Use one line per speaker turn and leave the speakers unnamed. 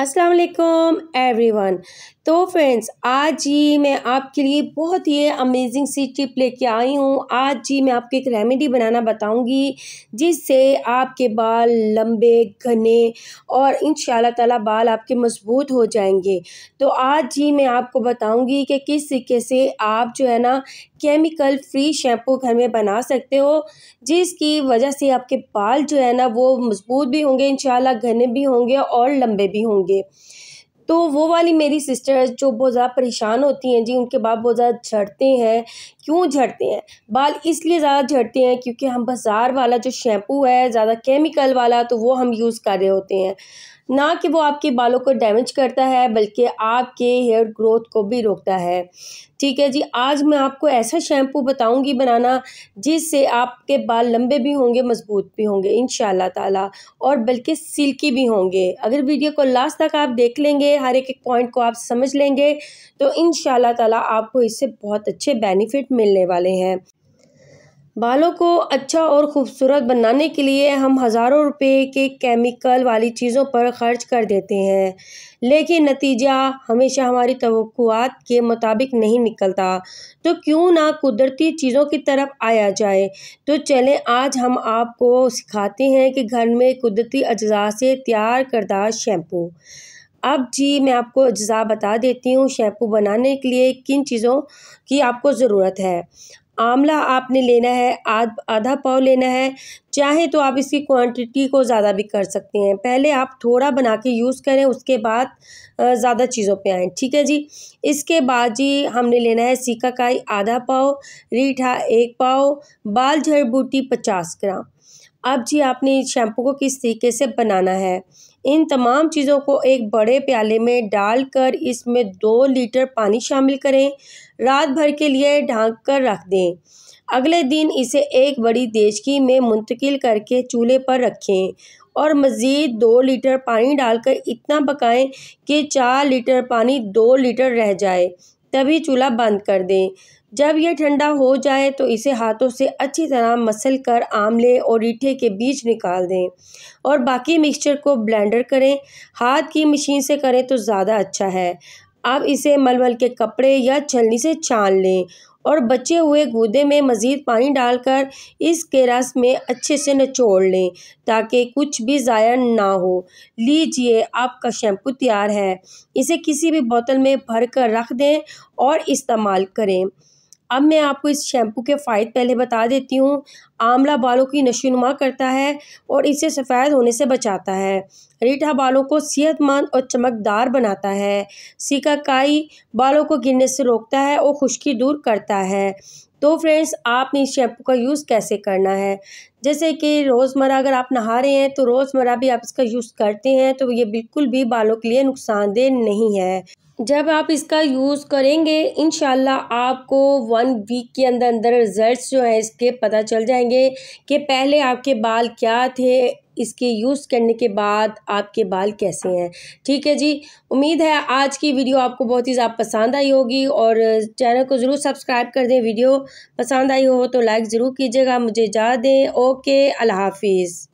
Assalamualaikum everyone. तो friends आज जी मैं आपके लिए बहुत ही अमेजिंग सी टिप लेके आई हूँ आज जी मैं आपको एक रेमेडी बनाना बताऊँगी जिससे आपके बाल लंबे घने और इन ताला बाल आपके मजबूत हो जाएंगे तो आज जी मैं आपको बताऊँगी कि किस तरीके से आप जो है ना केमिकल फ्री शैम्पू घर में बना सकते हो जिसकी वजह से आपके बाल जो है ना वो मजबूत भी होंगे इन घने भी होंगे और लंबे भी होंगे तो वो वाली मेरी सिस्टर जो बहुत ज़्यादा परेशान होती हैं जी उनके बाप बहुत ज़्यादा झड़ते हैं क्यों झड़ते हैं बाल इसलिए ज़्यादा झड़ते हैं क्योंकि हम बाज़ार वाला जो शैम्पू है ज़्यादा केमिकल वाला तो वो हम यूज़ कर रहे होते हैं ना कि वो आपके बालों को डैमेज करता है बल्कि आपके हेयर ग्रोथ को भी रोकता है ठीक है जी आज मैं आपको ऐसा शैम्पू बताऊंगी बनाना जिससे आपके बाल लंबे भी होंगे मजबूत भी होंगे इन ताला और बल्कि सिल्की भी होंगे अगर वीडियो को लास्ट तक आप देख लेंगे हर एक एक पॉइंट को आप समझ लेंगे तो इन ताला आपको इससे बहुत अच्छे बेनिफिट मिलने वाले हैं बालों को अच्छा और ख़ूबसूरत बनाने के लिए हम हज़ारों रुपए के केमिकल वाली चीज़ों पर ख़र्च कर देते हैं लेकिन नतीजा हमेशा हमारी तो के मुताबिक नहीं निकलता तो क्यों ना कुदरती चीज़ों की तरफ आया जाए तो चलें आज हम आपको सिखाते हैं कि घर में कुदरती अज्जा से तैयार करदा शैम्पू अब जी मैं आपको अज्जा बता देती हूँ शैम्पू बनाने के लिए किन चीज़ों की आपको ज़रूरत है आंवला आपने लेना है आध आधा पाव लेना है चाहे तो आप इसकी क्वांटिटी को ज़्यादा भी कर सकते हैं पहले आप थोड़ा बना के यूज़ करें उसके बाद ज़्यादा चीज़ों पे आए ठीक है जी इसके बाद जी हमने लेना है काई आधा पाव रीठा एक पाव बाल जड़ बूटी पचास ग्राम अब जी आपने शैम्पू को किस तरीके से बनाना है इन तमाम चीज़ों को एक बड़े प्याले में डालकर इसमें दो लीटर पानी शामिल करें रात भर के लिए ढाँक कर रख दें अगले दिन इसे एक बड़ी देशकी में मुंतकिल करके चूल्हे पर रखें और मज़ीद दो लीटर पानी डालकर इतना पकाएं कि चार लीटर पानी दो लीटर रह जाए तभी चूल्हा बंद कर दें जब यह ठंडा हो जाए तो इसे हाथों से अच्छी तरह मसल कर आमले और रीठे के बीज निकाल दें और बाकी मिक्सचर को ब्लेंडर करें हाथ की मशीन से करें तो ज़्यादा अच्छा है अब इसे मलमल के कपड़े या छलनी से छान लें और बचे हुए गूदे में मज़ीद पानी डालकर इसके रस में अच्छे से निचोड़ लें ताकि कुछ भी ज़ाया ना हो लीजिए आपका शैम्पू तैयार है इसे किसी भी बोतल में भर कर रख दें और इस्तेमाल करें अब मैं आपको इस शैम्पू के फ़ायदे पहले बता देती हूँ आंवला बालों की नशोनुमा करता है और इसे सफ़ेद होने से बचाता है रीठा बालों को सेहतमंद और चमकदार बनाता है सिकाकाई बालों को गिरने से रोकता है और खुश्की दूर करता है तो फ्रेंड्स आपने इस शैम्पू का यूज़ कैसे करना है जैसे कि रोज़मर्रा अगर आप नहा रहे हैं तो रोज़मर्रा भी आप इसका यूज़ करते हैं तो ये बिल्कुल भी बालों के लिए नुकसानदेह नहीं है जब आप इसका यूज़ करेंगे इन आपको वन वीक के अंदर अंदर रिज़ल्ट्स जो हैं इसके पता चल जाएंगे कि पहले आपके बाल क्या थे इसके यूज़ करने के बाद आपके बाल कैसे हैं ठीक है जी उम्मीद है आज की वीडियो आपको बहुत ही ज़्यादा पसंद आई होगी और चैनल को ज़रूर सब्सक्राइब कर दें वीडियो पसंद आई हो तो लाइक ज़रूर कीजिएगा मुझे जा दें ओके अल्लाफिज़